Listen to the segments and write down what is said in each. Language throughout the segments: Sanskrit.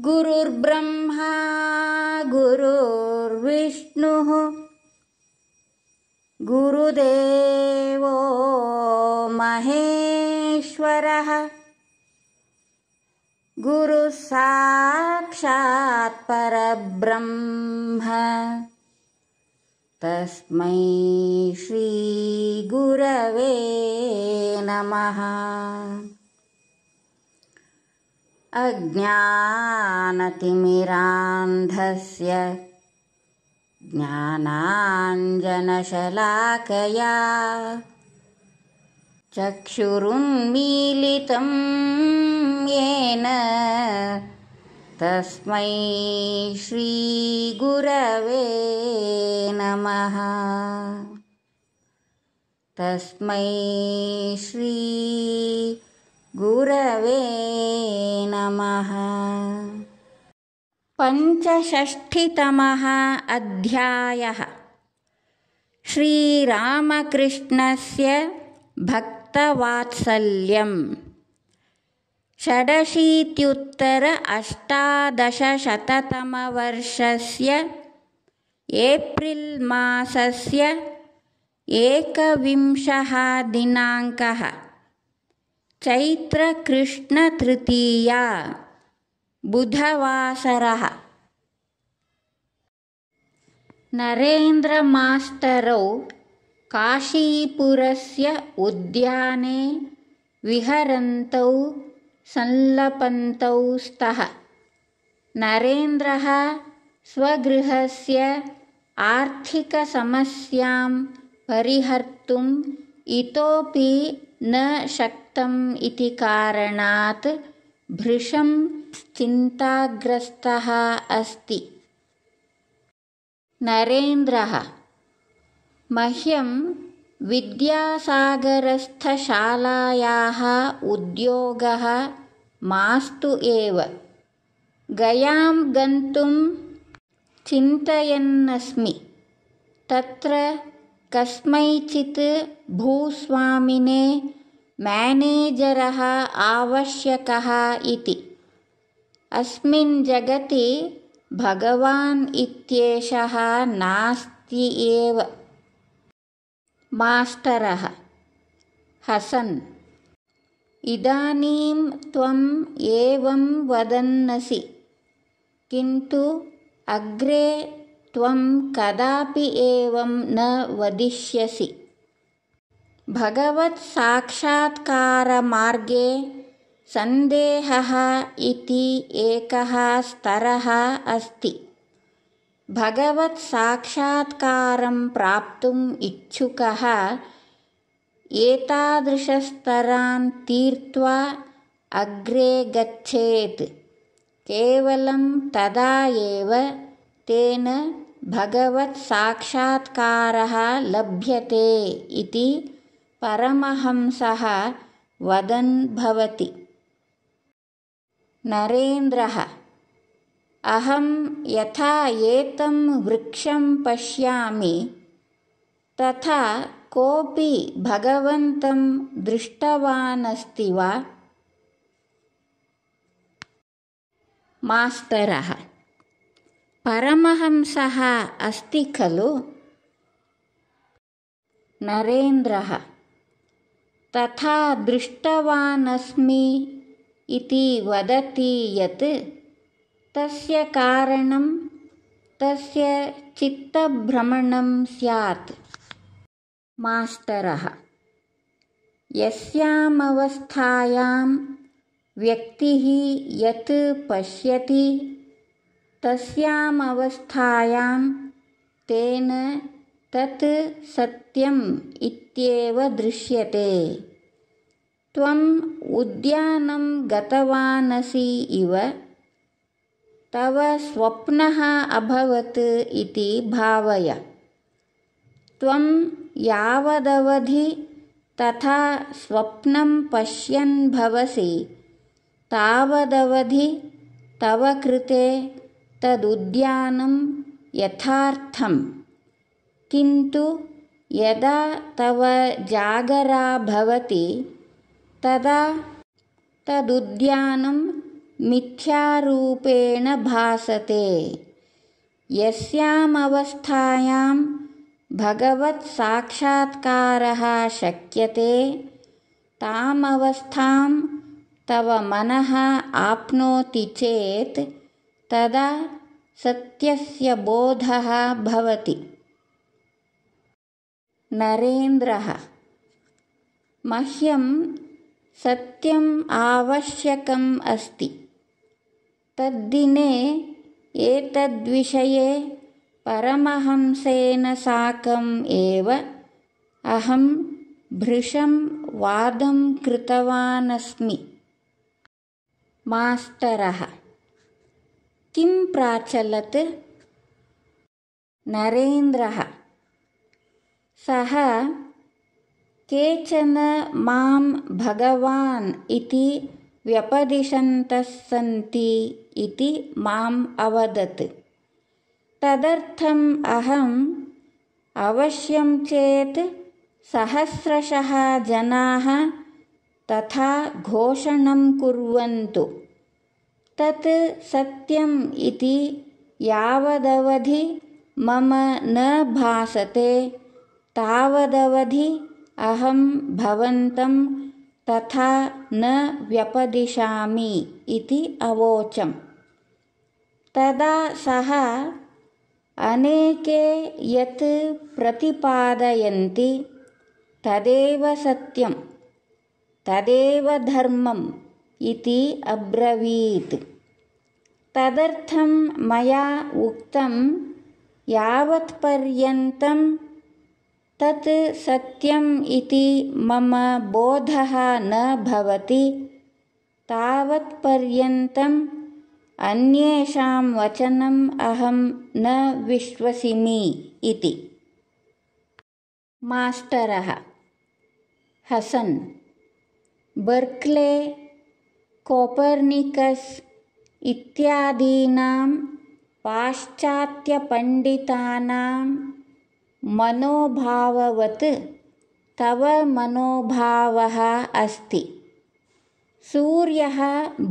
गुरुर्ब्रह्मा गुरुर्विष्णुः गुरुदेवो महेश्वरः परब्रह्म तस्मै श्रीगुरवे नमः अज्ञानतिमिरान्धस्य ज्ञानाञ्जनशलाकया चक्षुरुन्मीलितं येन तस्मै श्रीगुरवे नमः तस्मै श्री गुरवे नमः पञ्चषष्ठितमः अध्यायः श्रीरामकृष्णस्य भक्तवात्सल्यं षडशीत्युत्तर अष्टादशशततमवर्षस्य एप्रिल् मासस्य एकविंशः दिनाङ्कः चैत्रकृष्णतृतीया बुधवासरः नरेन्द्रमास्तरौ काशीपुरस्य उद्याने विहरन्तौ संलपन्तौ स्तः नरेन्द्रः स्वगृहस्य आर्थिकसमस्यां परिहर्तुम् इतोपि न शक् इति कारणात् भृशं चिन्ताग्रस्तः अस्ति नरेन्द्रः मह्यं विद्यासागरस्थशालायाः उद्योगः मास्तु एव गयां गन्तुं चिन्तयन्नस्मि तत्र कस्मैचित् भूस्वामिने मेनेजरः आवश्यकः इति अस्मिन् जगति भगवान् इत्येषः नास्ति एव मास्टरः हसन् इदानीं त्वम् एवं वदन्नसि किन्तु अग्रे त्वं कदापि एवं न वदिष्यसि भगवत्साक्षात्कारमार्गे सन्देहः इति एकः स्तरः अस्ति भगवत्साक्षात्कारं प्राप्तुम् इच्छुकः एतादृशस्तरान् तीर्त्वा अग्रे गच्छेत् केवलं तदा एव तेन भगवत्साक्षात्कारः लभ्यते इति परमहंसः वदन् भवति नरेन्द्रः अहं यथा एतं वृक्षं पश्यामि तथा कोऽपि भगवन्तं दृष्टवान् अस्ति वा मास्तरः परमहंसः अस्ति खलु नरेन्द्रः तथा दृष्टवानस्मि इति वदति यत् तस्य कारणं तस्य चित्तभ्रमणं स्यात् मास्टरः यस्यामवस्थायां व्यक्तिः यत् पश्यति तस्यामवस्थायां तेन तत् सत्यम् इत्येव दृश्यते त्वम् उद्यानं गतवानसि इव तव स्वप्नः अभवत् इति भावय त्वं यावदवधि तथा स्वप्नं पश्यन् भवसि तावदवधि तव कृते तदुद्यानं यथार्थम् किन्तु यदा तव जागरा भवति तदा तदुद्यानं मिथ्यारूपेण भासते यस्यामवस्थायां भगवत्साक्षात्कारः शक्यते तामवस्थां तव मनः आप्नोति चेत् तदा सत्यस्य बोधः भवति नरेन्द्रः मह्यं सत्यम् आवश्यकम् अस्ति तद्दिने एतद्विषये परमहंसेन साकम् एव अहं भृशं वादं कृतवानस्मि मास्तरः किं प्राचलत् नरेन्द्रः सः केचन मां भगवान् इति व्यपदिशन्तस्सन्ति सन्ति इति माम् अवदत् तदर्थम् अहम् अवश्यं चेत् सहस्रशः जनाः तथा घोषणं कुर्वन्तु तत् सत्यम् इति यावदवधि मम न भासते तावदवधि अहं भवन्तं तथा न व्यपदिशामि इति अवोचम् तदा सः अनेके यत् प्रतिपादयन्ति तदेव सत्यं तदेव धर्मम् इति अब्रवीत् तदर्थं मया उक्तं यावत्पर्यन्तं तत् सत्यम् इति मम बोधः न भवति तावत्पर्यन्तम् अन्येषां वचनम् अहं न विश्वसिमि इति मास्टरः हसन् बर्क्ले कोपर्निकस् इत्यादीनां पाश्चात्यपण्डितानां मनोभाववत् तव मनोभावः अस्ति सूर्यः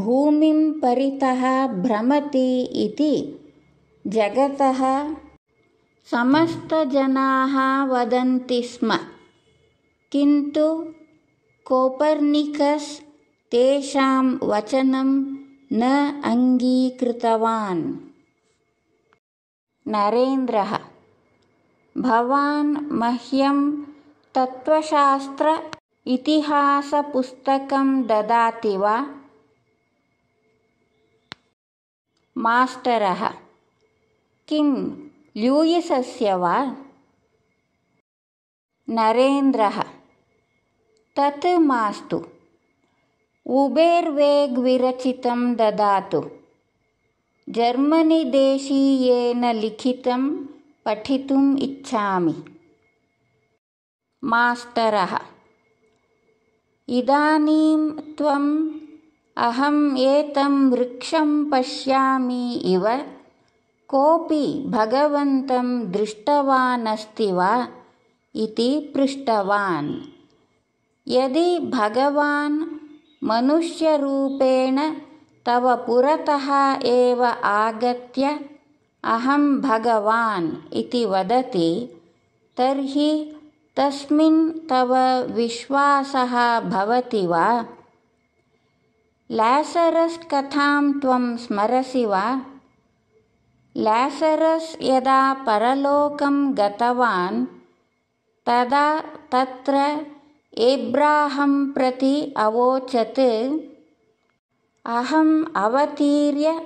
भूमिं परितः भ्रमति इति जगतः समस्तजनाः वदन्ति स्म किन्तु कोपर्निकस् तेषां वचनं न अङ्गीकृतवान् नरेन्द्रः भवान् मह्यं तत्त्वशास्त्र इतिहासपुस्तकं ददाति वा मास्टरः किं ल्यूयिसस्य वा नरेन्द्रः तत् मास्तु विरचितं ददातु जर्मनीदेशीयेन लिखितं पठितुम् इच्छामि मास्टरः इदानीं त्वम् अहम् एतं वृक्षं पश्यामि इव कोपि भगवन्तं दृष्टवान् अस्ति वा इति पृष्टवान् यदि भगवान् मनुष्यरूपेण तव पुरतः एव आगत्य अहं भगवान् इति वदति तर्हि तस्मिन् तव विश्वासः भवति वा लेसरस् कथां त्वं स्मरसि वा लेसरस् यदा परलोकं गतवान् तदा तत्र एब्राहं प्रति अवोचत् अहम् अवतीर्य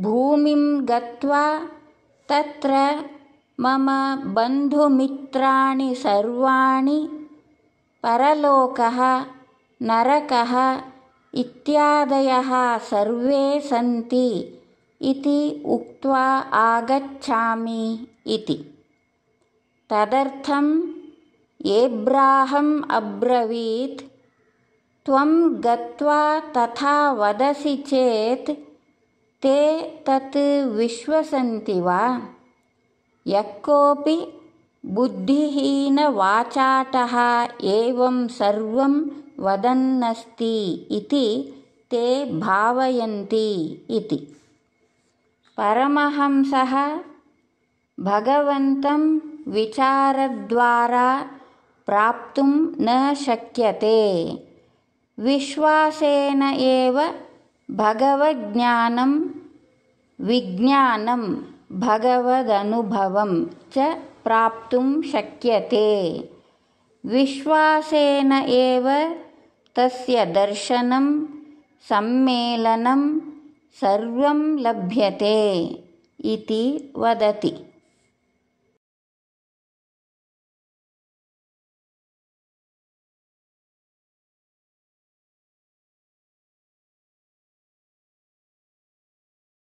भूमिं गत्वा तत्र मम बन्धुमित्राणि सर्वाणि परलोकः नरकः इत्यादयः सर्वे सन्ति इति उक्त्वा आगच्छामि इति तदर्थं एब्राहम् अब्रवीत् त्वं गत्वा तथा वदसि चेत् ते तत् विश्वसन्ति वा यः कोऽपि बुद्धिहीनवाचाटः एवं सर्वं वदन्नस्ति इति ते भावयन्ति इति परमहंसः भगवन्तं विचारद्वारा प्राप्तुं न शक्यते विश्वासेन एव भगवज्ञानं विज्ञानं भगवदनुभवं च प्राप्तुं शक्यते विश्वासेन एव तस्य दर्शनं सम्मेलनं सर्वं लभ्यते इति वदति